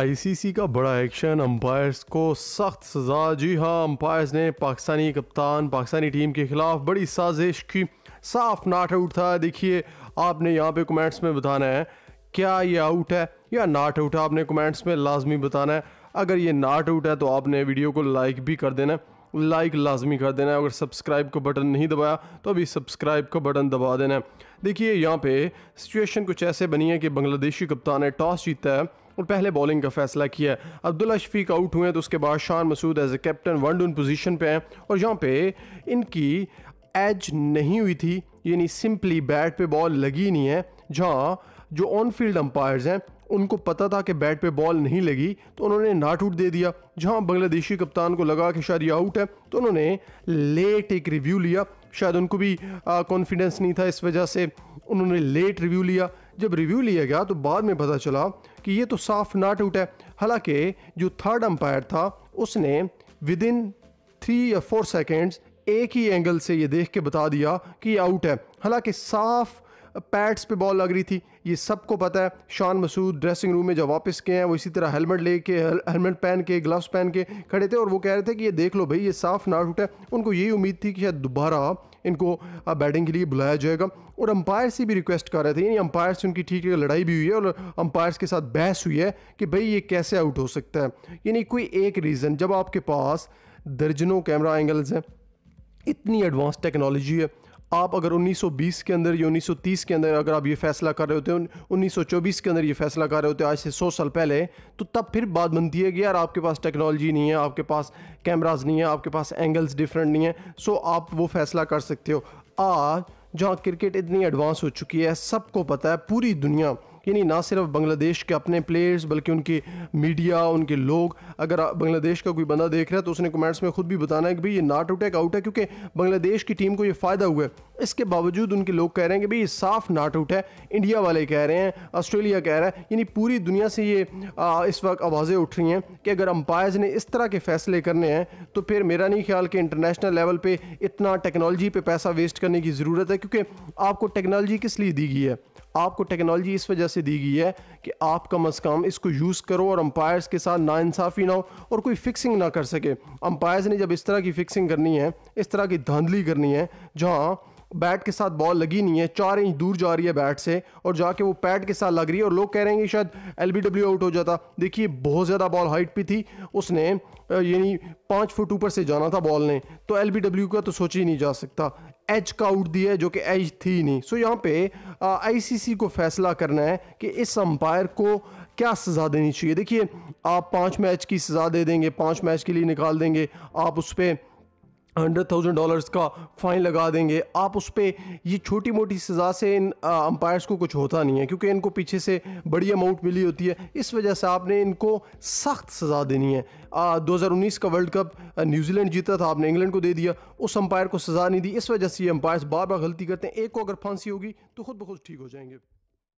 ICC का बड़ा action umpires को सख्त सजा जी हाँ अंपायर्स ने पाकिस्तानी कप्तान पाकिस्तानी टीम के खिलाफ बड़ी साजिश की साफ नाट आउट था देखिए आपने यहाँ पे कमेंट्स में बताना है क्या ये आउट है या नाट आउट है आपने कमेंट्स में लाजमी बताना है अगर ये नाट आउट है तो आपने वीडियो को लाइक भी कर देना है लाइक लाजमी कर देना है अगर सब्सक्राइब का बटन नहीं दबाया तो अभी सब्सक्राइब का बटन दबा देना है देखिए यहाँ पे सिचुएशन कुछ ऐसे बनी है कि बांग्लादेशी कप्तान ने टॉस जीता है और पहले बॉलिंग का फैसला किया है अब्दुल्ला शफीक आउट हुए हैं तो उसके बाद Shan Masood as a captain one down position पर हैं और यहाँ पर इनकी एज नहीं हुई थी यानी सिंपली बैट पर बॉल लगी नहीं है जहाँ जो ऑन फील्ड अंपायर्स हैं उनको पता था कि बैट पे बॉल नहीं लगी तो उन्होंने नाट आउट दे दिया जहां बांग्लादेशी कप्तान को लगा कि शायद ये आउट है तो उन्होंने लेट एक रिव्यू लिया शायद उनको भी कॉन्फिडेंस नहीं था इस वजह से उन्होंने लेट रिव्यू लिया जब रिव्यू लिया गया तो बाद में पता चला कि ये तो साफ नाट आउट है हालांकि जो थर्ड अंपायर था उसने विद इन थ्री या फोर सेकेंड्स एक ही एंगल से ये देख के बता दिया कि आउट है हालांकि साफ पैड्स पे बॉल लग रही थी ये सबको पता है शान मसूद ड्रेसिंग रूम में जब वापस गए हैं वो इसी तरह हेलमेट लेके हेलमेट पहन के ग्लव्स पहन के खड़े थे और वो कह रहे थे कि ये देख लो भाई ये साफ ना टूटा उनको यही उम्मीद थी कि शायद दोबारा इनको बैटिंग के लिए बुलाया जाएगा और अंपायर से भी रिक्वेस्ट कर रहे थे यानी अंपायर से उनकी ठीक लड़ाई भी हुई है और अंपायर्स के साथ बहस हुई है कि भाई ये कैसे आउट हो सकता है यानी कोई एक रीज़न जब आपके पास दर्जनों कैमरा एंगल्स हैं इतनी एडवांस टेक्नोलॉजी है आप अगर 1920 के अंदर या 1930 के अंदर अगर आप ये फैसला कर रहे होते हैं 1924 के अंदर ये फैसला कर रहे होते हैं आज से 100 साल पहले तो तब फिर बात बनती है कि यार आपके पास टेक्नोलॉजी नहीं है आपके पास कैमराज नहीं है आपके पास एंगल्स डिफरेंट नहीं है सो आप वो फैसला कर सकते हो आज जहाँ क्रिकेट इतनी एडवांस हो चुकी है सबको पता है पूरी दुनिया यानी ना सिर्फ बांग्लादेश के अपने प्लेयर्स बल्कि उनके मीडिया उनके लोग अगर बांग्लादेश का कोई बंदा देख रहा है तो उसने कमेंट्स में खुद भी बताना है कि भाई ये नॉट आउट है आउट है क्योंकि बांग्लादेश की टीम को ये फ़ायदा हुआ है इसके बावजूद उनके लोग कह रहे हैं कि भाई ये साफ नॉट आउट है इंडिया वाले कह रहे हैं ऑस्ट्रेलिया कह रहा है यानी पूरी दुनिया से ये आ, इस वक्त आवाज़ें उठ रही हैं कि अगर अंपायर्स ने इस तरह के फैसले करने हैं तो फिर मेरा नहीं ख्याल कि इंटरनेशनल लेवल पर इतना टेक्नोलॉजी पर पैसा वेस्ट करने की ज़रूरत है क्योंकि आपको टेक्नोलॉजी किस लिए दी गई है आपको टेक्नोलॉजी इस वजह से दी गई है कि आप कम अज़ कम इसको यूज़ करो और अंपायर्स के साथ नाानसाफ़ी ना हो और कोई फिक्सिंग ना कर सके अंपायर्स ने जब इस तरह की फिक्सिंग करनी है इस तरह की धांधली करनी है जहाँ बैट के साथ बॉल लगी नहीं है चार इंच दूर जा रही है बैट से और जाके वो पैड के साथ लग रही है और लोग कह रहे हैं कि शायद एल आउट हो जाता देखिए बहुत ज़्यादा बॉल हाइट पे थी उसने यानी पाँच फुट ऊपर से जाना था बॉल ने तो एल का तो सोच ही नहीं जा सकता एच का आउट दिया है जो कि एच थी नहीं सो यहाँ पे आईसीसी को फैसला करना है कि इस अंपायर को क्या सज़ा देनी चाहिए देखिए आप पाँच मैच की सज़ा दे देंगे पाँच मैच के लिए निकाल देंगे आप उस पर हंड्रेड थाउजेंड डॉलर्स का फ़ाइन लगा देंगे आप उस पर ये छोटी मोटी सज़ा से इन अंपायर्स को कुछ होता नहीं है क्योंकि इनको पीछे से बड़ी अमाउंट मिली होती है इस वजह से आपने इनको सख्त सज़ा देनी है आ, 2019 का वर्ल्ड कप न्यूजीलैंड जीता था आपने इंग्लैंड को दे दिया उस अंपायर को सज़ा नहीं दी इस वजह से ये अंपायर्स बार बार गलती करते हैं एक को अगर फांसी होगी तो खुद ब खुद ठीक हो जाएंगे